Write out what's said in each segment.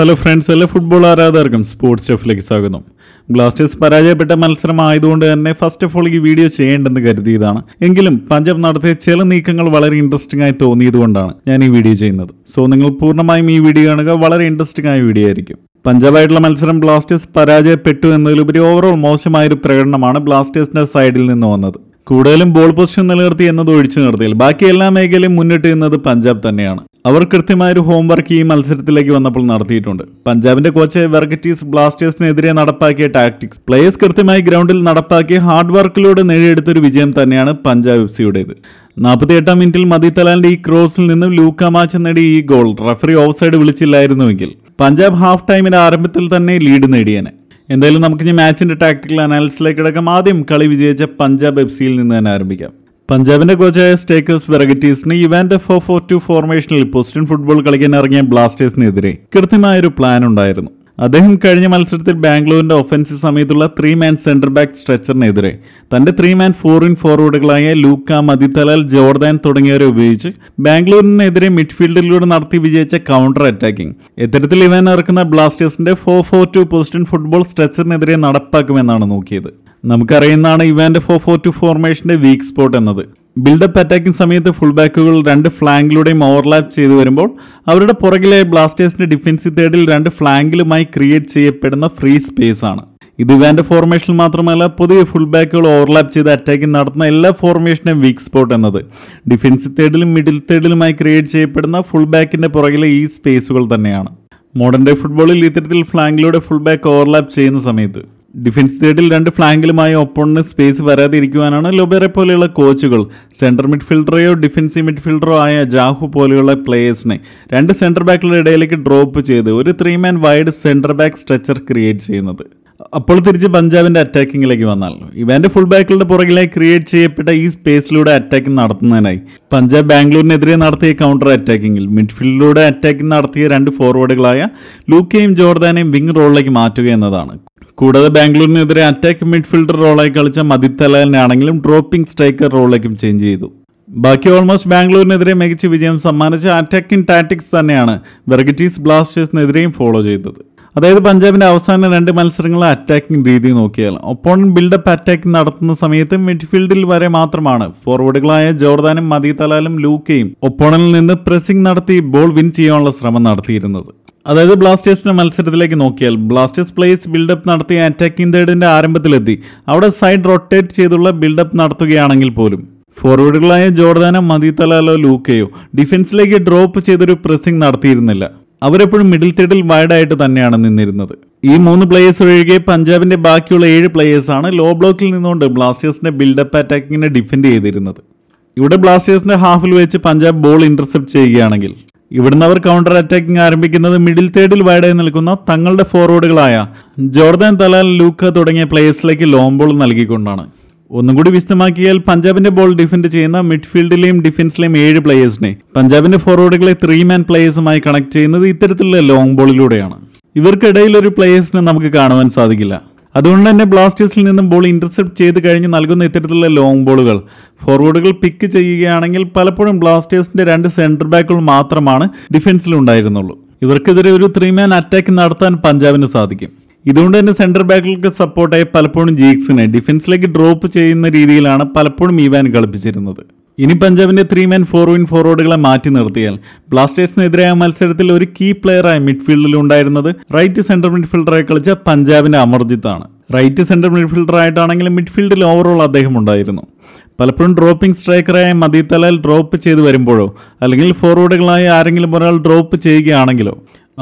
hello friends എല്ലാ football ആരാധകർക്കും sports ഷെഫിലേക്ക് സ്വാഗതം ബ്ലാസ്റ്റേഴ്സ് പരാജയപ്പെട്ട മത്സരമായതുകൊണ്ട് തന്നെ ഫസ്റ്റ് ഓഫ് ഓൾ ഈ വീഡിയോ ചെയ്യേണ്ടെന്ന് കരുതിയതാണ് എങ്കിലും പഞ്ചാബ് നടത്തിയ ചില നീക്കങ്ങൾ വളരെ ഇൻട്രസ്റ്റിംഗ് ആയി തോന്നിയതുകൊണ്ടാണ് ഞാൻ ഈ വീഡിയോ ചെയ്യുന്നത് സോ നിങ്ങൾ പൂർണ്ണമായും ഈ വീഡിയോ കാണുക വളരെ ഇൻട്രസ്റ്റിംഗ് ആയ വീഡിയോ ആയിരിക്കും പഞ്ചാബായിട്ടുള്ള മത്സരം ബ്ലാസ്റ്റേഴ്സ് പരാജയപ്പെട്ടു എന്നതിലുപരി ഓവറോൾ മോശമായൊരു പ്രകടനമാണ് ബ്ലാസ്റ്റേഴ്സിന്റെ സൈഡിൽ നിന്ന് വന്നത് കൂടുതലും ബോൾ പൊസിഷൻ നിലനിർത്തി എന്നത് ഒഴിച്ചു നിർത്തിയാൽ ബാക്കി എല്ലാ മേഖലയും മുന്നിട്ട് നിന്നത് പഞ്ചാബ് തന്നെയാണ് അവർ ഒരു ഹോംവർക്ക് ഈ മത്സരത്തിലേക്ക് വന്നപ്പോൾ നടത്തിയിട്ടുണ്ട് പഞ്ചാബിന്റെ കോച്ച് വെർഗറ്റീസ് ബ്ലാസ്റ്റേഴ്സിനെതിരെ നടപ്പാക്കിയ ടാക്ടിക്സ് പ്ലേയേഴ്സ് കൃത്യമായി ഗ്രൗണ്ടിൽ നടപ്പാക്കിയ ഹാർഡ് വർക്കിലൂടെ നേടിയെടുത്ത ഒരു വിജയം തന്നെയാണ് പഞ്ചാബ് എഫ് സിയുടേത് നാൽപ്പത്തി എട്ടാം മിനിറ്റിൽ മദിത്തലാലിന്റെ ഈ ക്രോസിൽ നിന്നും മാച്ച് നേടിയ ഈ ഗോൾ റഫറി ഓഫ് സൈഡ് വിളിച്ചില്ലായിരുന്നുവെങ്കിൽ പഞ്ചാബ് ഹാഫ് ടൈമിന്റെ ആരംഭത്തിൽ തന്നെ ലീഡ് നേടിയേനെ എന്തായാലും നമുക്കിനി മാച്ചിന്റെ ടാക്ടിക്കൽ അനാലിസിലേക്ക് കിടക്കാം ആദ്യം കളി വിജയിച്ച പഞ്ചാബ് എഫ് സിയിൽ നിന്ന് തന്നെ ആരംഭിക്കാം പഞ്ചാബിന്റെ കോച്ചായ സ്റ്റേക്കേഴ്സ് വെറഗറ്റീസിന് ഇവാന്റ് ഫോർ ഫോർ ടു ഫോർമേഷനിൽ പോസ്റ്റിൻ ഫുട്ബോൾ കളിക്കാൻ ഇറങ്ങിയ ബ്ലാസ്റ്റേഴ്സിനെതിരെ കൃത്യമായൊരു പ്ലാൻ ഉണ്ടായിരുന്നു അദ്ദേഹം കഴിഞ്ഞ മത്സരത്തിൽ ബാംഗ്ലൂരിന്റെ ഒഫൻസീവ് സമയത്തുള്ള ത്രീ മാൻ സെന്റർ ബാക്ക് സ്ട്രെച്ചറിനെതിരെ തന്റെ ത്രീ മാൻ ഇൻ ഫോർവേഡുകളായ ലൂക്ക മതിത്തലാൽ ജോർദാൻ തുടങ്ങിയവരെ ഉപയോഗിച്ച് ബാംഗ്ലൂരിനെതിരെ മിഡ്ഫീൽഡിലൂടെ നടത്തി വിജയിച്ച കൗണ്ടർ അറ്റാക്കിംഗ് ഇത്തരത്തിൽ ഇവൻ ഇറക്കുന്ന ബ്ലാസ്റ്റേഴ്സിന്റെ four four two position football സ്ട്രെച്ചറിനെതിരെ നടപ്പാക്കുമെന്നാണ് നോക്കിയത് നമുക്കറിയുന്നതാണ് ഇവാൻ്റെ ഫോർ ഫോർ ടു ഫോർമേഷൻ്റെ വീക്ക് സ്പോട്ട് എന്നത് ബിൽഡപ്പ് അറ്റാക്കിംഗ് സമയത്ത് ഫുൾ ബാക്കുകൾ രണ്ട് ഫ്ലാങ്കിലൂടെയും ഓവർലാപ്പ് ചെയ്തു വരുമ്പോൾ അവരുടെ പുറകിലെ ബ്ലാസ്റ്റേഴ്സിൻ്റെ ഡിഫൻസീവ് തേർഡിൽ രണ്ട് ഫ്ലാങ്കിലുമായി ക്രിയേറ്റ് ചെയ്യപ്പെടുന്ന ഫ്രീ സ്പേസ് ആണ് ഇത് ഇവാൻ്റെ ഫോർമേഷനിൽ മാത്രമല്ല പൊതുവെ ഫുൾ ബാക്കുകൾ ഓവർലാപ്പ് ചെയ്ത് അറ്റാക്കിംഗ് നടത്തുന്ന എല്ലാ ഫോർമേഷനും വീക്ക് സ്പോട്ട് എന്നത് ഡിഫൻസീവ് തേർഡിലും മിഡിൽ തേർഡിലുമായി ക്രിയേറ്റ് ചെയ്യപ്പെടുന്ന ഫുൾ ബാക്കിൻ്റെ പുറകിലെ ഈ സ്പേസുകൾ തന്നെയാണ് മോഡേൺ ഡേ ഫുട്ബോളിൽ ഇത്തരത്തിൽ ഫ്ലാങ്കിലൂടെ ഫുൾ ബാക്ക് ഓവർലാപ്പ് ചെയ്യുന്ന സമയത്ത് ഡിഫൻസ് തേർഡിൽ രണ്ട് ഫ്ലാങ്കിലുമായി ഒപ്പണിന് സ്പേസ് വരാതിരിക്കുവാനാണ് ലൊബേറെ പോലെയുള്ള കോച്ചുകൾ സെൻട്രൽ മിഡ്ഫീൽഡറെയോ ഡിഫൻസീവ് മിഡ്ഫീൽഡറോ ആയ ജാഹു പോലെയുള്ള പ്ലേയേഴ്സിനെ രണ്ട് സെൻറ്റർ ബാക്കുകളുടെ ഇടയിലേക്ക് ഡ്രോപ്പ് ചെയ്ത് ഒരു three man wide centre back stretcher create ചെയ്യുന്നത് അപ്പോൾ തിരിച്ച് പഞ്ചാബിൻ്റെ അറ്റാക്കിങ്ങിലേക്ക് വന്നാൽ ഇവൻ്റെ ഫുൾ ബാക്കുകളുടെ പുറകിലായി ക്രിയേറ്റ് ചെയ്യപ്പെട്ട ഈ സ്പേസിലൂടെ അറ്റാക്ക് നടത്തുന്നതിനായി പഞ്ചാബ് ബാംഗ്ലൂരിനെതിരെ നടത്തിയ കൗണ്ടർ അറ്റാക്കിങ്ങിൽ മിഡ്ഫീൽഡിലൂടെ അറ്റാക്കിംഗ് നടത്തിയ രണ്ട് ഫോർവേഡുകളായ ലൂക്കയും ജോർദാനെയും വിങ് റോളിലേക്ക് മാറ്റുക എന്നതാണ് കൂടാതെ ബാംഗ്ലൂരിനെതിരെ അറ്റാക്ക് മിഡ്ഫീൽഡർ റോളായി കളിച്ച മതിത്തലാലിനാണെങ്കിലും ആണെങ്കിലും ഡ്രോപ്പിംഗ് സ്ട്രൈക്കർ റോളിലേക്കും ചേഞ്ച് ചെയ്തു ബാക്കി ഓൾമോസ്റ്റ് ബാംഗ്ലൂരിനെതിരെ മികച്ച വിജയം സമ്മാനിച്ച അറ്റാക്കിംഗ് ടാറ്റിക്സ് തന്നെയാണ് വെർഗറ്റീസ് ബ്ലാസ്റ്റേഴ്സിനെതിരെയും ഫോളോ ചെയ്തത് അതായത് പഞ്ചാബിൻ്റെ അവസാന രണ്ട് മത്സരങ്ങളെ അറ്റാക്കിംഗ് രീതി നോക്കിയാൽ ഒപ്പോണൻ ബിൽഡപ്പ് അറ്റാക്ക് നടത്തുന്ന സമയത്ത് മിഡ്ഫീൽഡിൽ വരെ മാത്രമാണ് ഫോർവേഡുകളായ ജോർദാനും തലാലും ലൂക്കയും ഒപ്പോണനിൽ നിന്ന് പ്രസിംഗ് നടത്തി ബോൾ വിൻ ചെയ്യാനുള്ള ശ്രമം നടത്തിയിരുന്നത് അതായത് ബ്ലാസ്റ്റേഴ്സിന്റെ മത്സരത്തിലേക്ക് നോക്കിയാൽ ബ്ലാസ്റ്റേഴ്സ് പ്ലേസ് ബിൽഡപ്പ് നടത്തിയ അറ്റാക്കിംഗ് തേർഡിന്റെ ആരംഭത്തിലെത്തി അവിടെ സൈഡ് റൊട്ടേറ്റ് ചെയ്തുള്ള ബിൽഡപ്പ് നടത്തുകയാണെങ്കിൽ പോലും ഫോർവേഡുകളായ ജോർദാനോ തലാലോ ലൂക്കയോ ഡിഫൻസിലേക്ക് ഡ്രോപ്പ് ചെയ്തൊരു പ്രസിംഗ് നടത്തിയിരുന്നില്ല അവരെപ്പോഴും മിഡിൽ തേർഡിൽ വൈഡായിട്ട് തന്നെയാണ് നിന്നിരുന്നത് ഈ മൂന്ന് പ്ലേയേഴ്സ് ഒഴികെ പഞ്ചാബിന്റെ ബാക്കിയുള്ള ഏഴ് പ്ലേയേഴ്സാണ് ലോ ബ്ലോക്കിൽ നിന്നുകൊണ്ട് ബ്ലാസ്റ്റേഴ്സിന്റെ ബിൽഡപ്പ് അറ്റാക്കിങ്ങിനെ ഡിഫെൻഡ് ചെയ്തിരുന്നത് ഇവിടെ ബ്ലാസ്റ്റേഴ്സിന്റെ ഹാഫിൽ വെച്ച് പഞ്ചാബ് ബോൾ ഇന്റർസെപ്റ്റ് ചെയ്യുകയാണെങ്കിൽ ഇവിടുന്ന് അവർ കൗണ്ടർ അറ്റാക്കിംഗ് ആരംഭിക്കുന്നത് മിഡിൽ തേർഡിൽ വൈഡായി നിൽക്കുന്ന തങ്ങളുടെ ഫോർവേഡുകളായ ജോർദാൻ തലാൽ ലൂക്ക തുടങ്ങിയ പ്ലേയേഴ്സിലേക്ക് ലോംബോൾ നൽകിക്കൊണ്ടാണ് ഒന്നും കൂടി വിശദമാക്കിയാൽ പഞ്ചാബിന്റെ ബോൾ ഡിഫെൻഡ് ചെയ്യുന്ന മിഡ്ഫീൽഡിലെയും ഡിഫൻസിലെയും ഏഴ് പ്ലേയേഴ്സിനെ പഞ്ചാബിന്റെ ഫോർവേഡുകളെ ത്രീ മാൻ പ്ലേയേഴ്സുമായി കണക്ട് ചെയ്യുന്നത് ഇത്തരത്തിലുള്ള ലോങ് ബോളിലൂടെയാണ് ഇവർക്കിടയിൽ ഒരു പ്ലേയേഴ്സിനെ നമുക്ക് കാണുവാൻ സാധിക്കില്ല അതുകൊണ്ട് തന്നെ ബ്ലാസ്റ്റേഴ്സിൽ നിന്നും ബോൾ ഇന്റർസെപ്റ്റ് ചെയ്ത് കഴിഞ്ഞ് നൽകുന്ന ഇത്തരത്തിലുള്ള ലോങ് ബോളുകൾ ഫോർവേഡുകൾ പിക്ക് ചെയ്യുകയാണെങ്കിൽ പലപ്പോഴും ബ്ലാസ്റ്റേഴ്സിന്റെ രണ്ട് സെന്റർ ബാക്കുകൾ മാത്രമാണ് ഡിഫൻസിലുണ്ടായിരുന്നുള്ളൂ ഇവർക്കെതിരെ ഒരു ത്രീ മാൻ അറ്റാക്ക് നടത്താൻ പഞ്ചാബിന് സാധിക്കും ഇതുകൊണ്ട് തന്നെ സെൻറ്റർ ബാക്കിലേക്ക് സപ്പോർട്ടായി പലപ്പോഴും ജീക്സിനെ ഡിഫൻസിലേക്ക് ഡ്രോപ്പ് ചെയ്യുന്ന രീതിയിലാണ് പലപ്പോഴും ഈവാൻ കളിപ്പിച്ചിരുന്നത് ഇനി പഞ്ചാബിന്റെ ത്രീ മാൻ ഫോർ വിൻ ഫോർവേഡുകളെ മാറ്റി നിർത്തിയാൽ ബ്ലാസ്റ്റേഴ്സിനെതിരായ മത്സരത്തിൽ ഒരു കീ പ്ലെയറായ മിഡ്ഫീൽഡിൽ ഉണ്ടായിരുന്നത് റൈറ്റ് സെന്റർ മിഡ്ഫീൽഡറായി കളിച്ച പഞ്ചാബിന്റെ അമർജിത് ആണ് റൈറ്റ് മിഡ്ഫീൽഡർ മിഡ്ഫീൽഡറായിട്ടാണെങ്കിലും മിഡ്ഫീൽഡിൽ ഓവറോൾ അദ്ദേഹം ഉണ്ടായിരുന്നു പലപ്പോഴും ഡ്രോപ്പിംഗ് സ്ട്രൈക്കറായ മദീത്തലാൽ ഡ്രോപ്പ് ചെയ്തു വരുമ്പോഴോ അല്ലെങ്കിൽ ഫോർവേഡുകളായ ആരെങ്കിലും ഒരാൾ ഡ്രോപ്പ് ചെയ്യുകയാണെങ്കിലോ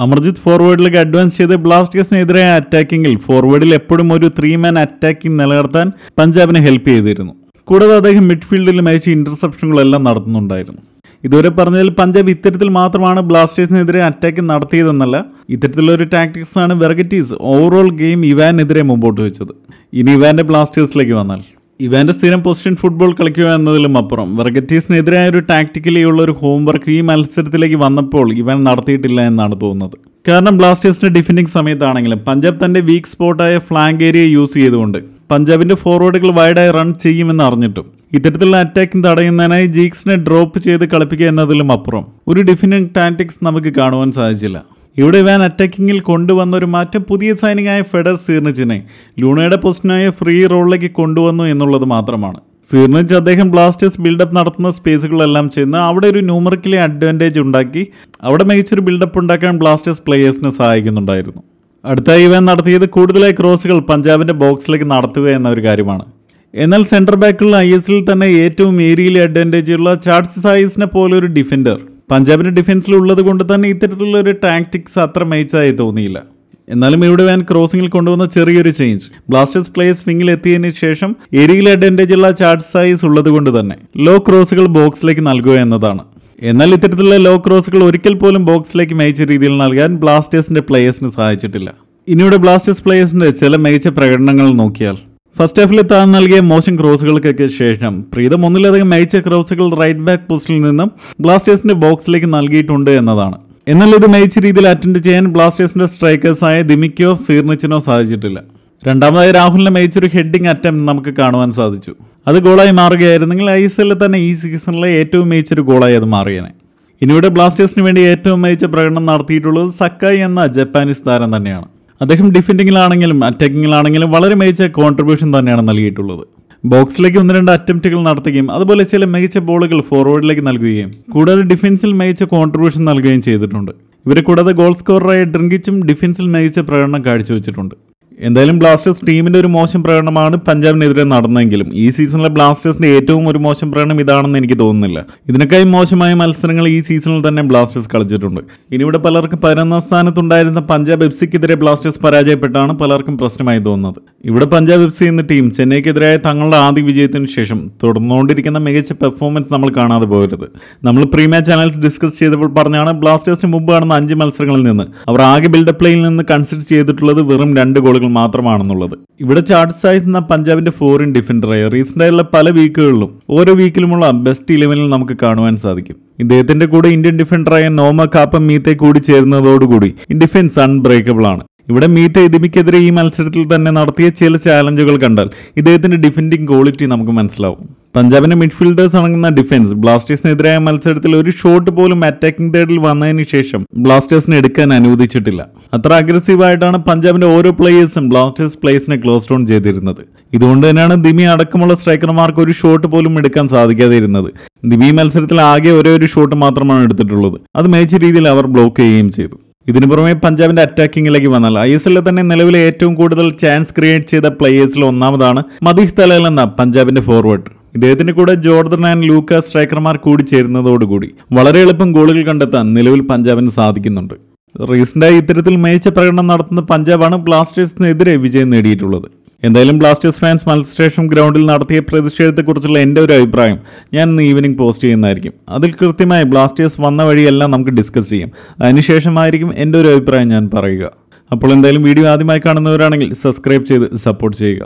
അമർജിത് ഫോർവേഡിലേക്ക് അഡ്വാൻസ് ചെയ്ത് ബ്ലാസ്റ്റേഴ്സിനെതിരായ അറ്റാക്കിങ്ങിൽ ഫോർവേഡിൽ എപ്പോഴും ഒരു ത്രീ മാൻ അറ്റാക്കിംഗ് നിലനിർത്താൻ പഞ്ചാബിനെ ഹെൽപ്പ് ചെയ്തിരുന്നു കൂടാതെ അദ്ദേഹം മിഡ്ഫീൽഡിലും അയച്ച ഇന്റർസെപ്ഷനുകളെല്ലാം നടത്തുന്നുണ്ടായിരുന്നു ഇതുവരെ പറഞ്ഞതിൽ പഞ്ചാബ് ഇത്തരത്തിൽ മാത്രമാണ് ബ്ലാസ്റ്റേഴ്സിനെതിരെ അറ്റാക്ക് നടത്തിയതെന്നല്ല ഇത്തരത്തിലൊരു ടാക്ടിക്സാണ് വെർഗറ്റീസ് ഓവറോൾ ഗെയിം ഇവാനെതിരെ മുമ്പോട്ട് വെച്ചത് ഇനി ഇവാന്റെ ബ്ലാസ്റ്റേഴ്സിലേക്ക് വന്നാൽ ഇവാൻ്റെ സ്ഥിരം പൊസിഷൻ ഫുട്ബോൾ കളിക്കുക എന്നതിലും അപ്പുറം വെർഗറ്റീസിനെതിരായ ഒരു ടാക്ടിക്കലി ഉള്ള ഒരു ഹോംവർക്ക് ഈ മത്സരത്തിലേക്ക് വന്നപ്പോൾ ഇവൻ നടത്തിയിട്ടില്ല എന്നാണ് തോന്നുന്നത് കാരണം ബ്ലാസ്റ്റേഴ്സിൻ്റെ ഡിഫൻഡിങ് സമയത്താണെങ്കിലും പഞ്ചാബ് തന്റെ വീക്ക് സ്പോട്ടായ ഫ്ലാങ്ക് ഏരിയ യൂസ് ചെയ്തുകൊണ്ട് പഞ്ചാബിന്റെ ഫോർവേഡുകൾ വൈഡായി റൺ ചെയ്യുമെന്ന് അറിഞ്ഞിട്ടും ഇത്തരത്തിലുള്ള അറ്റാക്കിംഗ് തടയുന്നതിനായി ജീക്സിനെ ഡ്രോപ്പ് ചെയ്ത് കളിപ്പിക്കുക എന്നതിലും അപ്പുറം ഒരു ഡിഫൻഡിംഗ് ടാക്ടിക്സ് നമുക്ക് കാണുവാൻ സാധിച്ചില്ല ഇവിടെ ഇവാൻ അറ്റാക്കിങ്ങിൽ കൊണ്ടുവന്ന ഒരു മാറ്റം പുതിയ സൈനികായ ഫെഡർ സീർണിച്ചിനെ ലൂണയുടെ പൊസിഷനായ ഫ്രീ റോളിലേക്ക് കൊണ്ടുവന്നു എന്നുള്ളത് മാത്രമാണ് സീർണിച്ച് അദ്ദേഹം ബ്ലാസ്റ്റേഴ്സ് ബിൽഡപ്പ് നടത്തുന്ന സ്പേസുകളെല്ലാം ചെന്ന് അവിടെ ഒരു ന്യൂമറിക്കലി അഡ്വാൻറ്റേജ് ഉണ്ടാക്കി അവിടെ മികച്ചൊരു ബിൽഡപ്പ് ഉണ്ടാക്കാൻ ബ്ലാസ്റ്റേഴ്സ് പ്ലേയേഴ്സിനെ സഹായിക്കുന്നുണ്ടായിരുന്നു അടുത്ത ഇവാൻ നടത്തിയത് കൂടുതലായി ക്രോസുകൾ പഞ്ചാബിൻ്റെ ബോക്സിലേക്ക് നടത്തുക എന്ന ഒരു കാര്യമാണ് എന്നാൽ സെൻറ്റർ ബാക്കുള്ള ഐ എൽ തന്നെ ഏറ്റവും ഏരിയയിൽ ഉള്ള ചാർട്സ് സൈസിനെ പോലെ ഒരു ഡിഫൻഡർ പഞ്ചാബിന്റെ ഡിഫൻസിൽ ഉള്ളത് കൊണ്ട് തന്നെ ഇത്തരത്തിലുള്ള ഒരു ടാക്ടിക്സ് അത്ര മേച്ചായി തോന്നിയില്ല എന്നാലും ഇവിടെ വാൻ ക്രോസിംഗിൽ കൊണ്ടുവന്ന ചെറിയൊരു ചേഞ്ച് ബ്ലാസ്റ്റേഴ്സ് പ്ലേസ് വിങ്ങിൽ എത്തിയതിന് ശേഷം അഡ്വാൻറ്റേജ് ഉള്ള ചാർട്ട് സൈസ് ഉള്ളത് കൊണ്ട് തന്നെ ലോ ക്രോസുകൾ ബോക്സിലേക്ക് നൽകുക എന്നതാണ് എന്നാൽ ഇത്തരത്തിലുള്ള ലോ ക്രോസുകൾ ഒരിക്കൽ പോലും ബോക്സിലേക്ക് മികച്ച രീതിയിൽ നൽകാൻ ബ്ലാസ്റ്റേഴ്സിന്റെ പ്ലേയേഴ്സിന് സഹായിച്ചിട്ടില്ല ഇനിയുടെ ബ്ലാസ്റ്റേഴ്സ് പ്ലേയേഴ്സിന്റെ ചില മികച്ച പ്രകടനങ്ങൾ നോക്കിയാൽ ഫസ്റ്റ് ഹാഫിൽ താൻ നൽകിയ മോശം ക്രോസുകൾക്കൊക്കെ ശേഷം പ്രീതം ഒന്നിലധികം മികച്ച ക്രോസുകൾ റൈറ്റ് ബാക്ക് പോസ്റ്റിൽ നിന്നും ബ്ലാസ്റ്റേഴ്സിന്റെ ബോക്സിലേക്ക് നൽകിയിട്ടുണ്ട് എന്നതാണ് എന്നാൽ ഇത് മികച്ച രീതിയിൽ അറ്റൻഡ് ചെയ്യാൻ ബ്ലാസ്റ്റേഴ്സിന്റെ സ്ട്രൈക്കേഴ്സായ ദിമിക്കോ സീർണിച്ചിനോ സാധിച്ചിട്ടില്ല രണ്ടാമതായി രാഹുലിന്റെ മികച്ചൊരു ഹെഡിങ് അറ്റംപ്റ്റ് നമുക്ക് കാണുവാൻ സാധിച്ചു അത് ഗോളായി മാറുകയായിരുന്നെങ്കിൽ ഐ എസ് എല്ലിൽ തന്നെ ഈ സീസണിലെ ഏറ്റവും മികച്ചൊരു ഗോളായി അത് മാറിയനെ ഇനിയുടെ ബ്ലാസ്റ്റേഴ്സിന് വേണ്ടി ഏറ്റവും മികച്ച പ്രകടനം നടത്തിയിട്ടുള്ളത് സക്കായി എന്ന ജപ്പാനീസ് താരം തന്നെയാണ് അദ്ദേഹം ഡിഫെൻഡിങ്ങിലാണെങ്കിലും അറ്റാക്കിങ്ങിലാണെങ്കിലും വളരെ മികച്ച കോൺട്രിബ്യൂഷൻ തന്നെയാണ് നൽകിയിട്ടുള്ളത് ബോക്സിലേക്ക് ഒന്ന് രണ്ട് അറ്റംപ്റ്റുകൾ നടത്തുകയും അതുപോലെ ചില മികച്ച ബോളുകൾ ഫോർവേഡിലേക്ക് നൽകുകയും കൂടാതെ ഡിഫൻസിൽ മികച്ച കോൺട്രിബ്യൂഷൻ നൽകുകയും ചെയ്തിട്ടുണ്ട് ഇവരെ കൂടാതെ ഗോൾ സ്കോററായ ഡ്രിങ്കിച്ചും ഡിഫൻസിൽ മികച്ച പ്രകടനം കാഴ്ചവെച്ചിട്ടുണ്ട് എന്തായാലും ബ്ലാസ്റ്റേഴ്സ് ടീമിന്റെ ഒരു മോശം പ്രകടനമാണ് പഞ്ചാബിനെതിരെ നടന്നെങ്കിലും ഈ സീസണിലെ ബ്ലാസ്റ്റേഴ്സിൻ്റെ ഏറ്റവും ഒരു മോശം പ്രകടനം ഇതാണെന്ന് എനിക്ക് തോന്നുന്നില്ല ഇതിനേക്കായി മോശമായ മത്സരങ്ങൾ ഈ സീസണിൽ തന്നെ ബ്ലാസ്റ്റേഴ്സ് കളിച്ചിട്ടുണ്ട് ഇനിയിവിടെ പലർക്കും പതിനൊന്നാം സ്ഥാനത്തുണ്ടായിരുന്ന പഞ്ചാബ് എഫ് സിക്കെതിരെ ബ്ലാസ്റ്റേഴ്സ് പരാജയപ്പെട്ടാണ് പലർക്കും പ്രശ്നമായി തോന്നുന്നത് ഇവിടെ പഞ്ചാബ് എഫ് സി എന്ന ടീം ചെന്നൈക്കെതിരായ തങ്ങളുടെ ആദ്യ വിജയത്തിന് ശേഷം തുടർന്നുകൊണ്ടിരിക്കുന്ന മികച്ച പെർഫോമൻസ് നമ്മൾ കാണാതെ പോകരുത് നമ്മൾ പ്രീ ചാനൽ ഡിസ്കസ് ചെയ്തപ്പോൾ പറഞ്ഞാണ് ബ്ലാസ്റ്റേഴ്സിന് മുമ്പ് കാണുന്ന അഞ്ച് മത്സരങ്ങളിൽ നിന്ന് അവർ ആകെ ബിൽഡപ്പ് പ്ലേയിൽ നിന്ന് കൺസിഡർ ചെയ്തിട്ടുള്ളത് വെറും രണ്ട് ഗോളുകൾ മാത്രമാണെന്നുള്ളത് ഇവിടെ ചാർട്ട് സൈസ് എന്ന പഞ്ചാബിന്റെ ഫോറിൻ ഡിഫൻഡറായ റീസെന്റ് ആയിട്ടുള്ള പല വീക്കുകളിലും ഓരോ വീക്കിലുമുള്ള ബെസ്റ്റ് ഇലവനിൽ നമുക്ക് കാണുവാൻ സാധിക്കും ഇദ്ദേഹത്തിന്റെ കൂടെ ഇന്ത്യൻ ഡിഫൻഡറായ നോമ കാപ്പം മീത്തെ കൂടി ചേരുന്നതോടുകൂടി ഡിഫൻസ് അൺബ്രേക്കബിൾ ആണ് ഇവിടെ മീറ്റ് എതിമിക്കെതിരെ ഈ മത്സരത്തിൽ തന്നെ നടത്തിയ ചില ചാലഞ്ചുകൾ കണ്ടാൽ ഇദ്ദേഹത്തിൻ്റെ ഡിഫൻഡിങ് ക്വാളിറ്റി നമുക്ക് മനസ്സിലാവും പഞ്ചാബിന്റെ മിഡ്ഫീൽഡേഴ്സ് അടങ്ങുന്ന ഡിഫൻസ് ബ്ലാസ്റ്റേഴ്സിനെതിരായ മത്സരത്തിൽ ഒരു ഷോട്ട് പോലും അറ്റാക്കിംഗ് തേർഡിൽ വന്നതിന് ശേഷം ബ്ലാസ്റ്റേഴ്സിനെ എടുക്കാൻ അനുവദിച്ചിട്ടില്ല അത്ര ആയിട്ടാണ് പഞ്ചാബിന്റെ ഓരോ പ്ലേയേഴ്സും ബ്ലാസ്റ്റേഴ്സ് പ്ലേയേഴ്സിനെ ക്ലോസ് ഡൗൺ ചെയ്തിരുന്നത് ഇതുകൊണ്ട് തന്നെയാണ് ദിമി അടക്കമുള്ള സ്ട്രൈക്കർമാർക്ക് ഒരു ഷോട്ട് പോലും എടുക്കാൻ സാധിക്കാതെ ഇരുന്നത് ദിമി മത്സരത്തിൽ ആകെ ഒരേ ഒരു ഷോട്ട് മാത്രമാണ് എടുത്തിട്ടുള്ളത് അത് മികച്ച രീതിയിൽ അവർ ബ്ലോക്ക് ചെയ്യുകയും ചെയ്തു ഇതിനു പുറമെ പഞ്ചാബിന്റെ അറ്റാക്കിങ്ങിലേക്ക് വന്നാൽ ഐ എസ് എല്ലിൽ തന്നെ നിലവിലെ ഏറ്റവും കൂടുതൽ ചാൻസ് ക്രിയേറ്റ് ചെയ്ത പ്ലേയേഴ്സിൽ ഒന്നാമതാണ് മദീഹ് തലൽ എന്ന പഞ്ചാബിന്റെ ഫോർവേഡ് ഇദ്ദേഹത്തിന്റെ കൂടെ ജോർദൻ ആൻഡ് ലൂക്ക സ്ട്രൈക്കർമാർ കൂടി ചേരുന്നതോടുകൂടി വളരെ എളുപ്പം ഗോളുകൾ കണ്ടെത്താൻ നിലവിൽ പഞ്ചാബിന് സാധിക്കുന്നുണ്ട് റീസെന്റായി ഇത്തരത്തിൽ മികച്ച പ്രകടനം നടത്തുന്ന പഞ്ചാബാണ് ബ്ലാസ്റ്റേഴ്സിനെതിരെ വിജയം നേടിയിട്ടുള്ളത് എന്തായാലും ബ്ലാസ്റ്റേഴ്സ് ഫാൻസ് മത്സരശേഷം ഗ്രൗണ്ടിൽ നടത്തിയ പ്രതിഷേധത്തെക്കുറിച്ചുള്ള എൻ്റെ ഒരു അഭിപ്രായം ഞാൻ ഇന്ന് ഈവനിങ് പോസ്റ്റ് ചെയ്യുന്നതായിരിക്കും അതിൽ കൃത്യമായി ബ്ലാസ്റ്റേഴ്സ് വന്ന വഴിയെല്ലാം നമുക്ക് ഡിസ്കസ് ചെയ്യാം അതിനുശേഷമായിരിക്കും എൻ്റെ ഒരു അഭിപ്രായം ഞാൻ പറയുക അപ്പോൾ എന്തായാലും വീഡിയോ ആദ്യമായി കാണുന്നവരാണെങ്കിൽ സബ്സ്ക്രൈബ് ചെയ്ത് സപ്പോർട്ട് ചെയ്യുക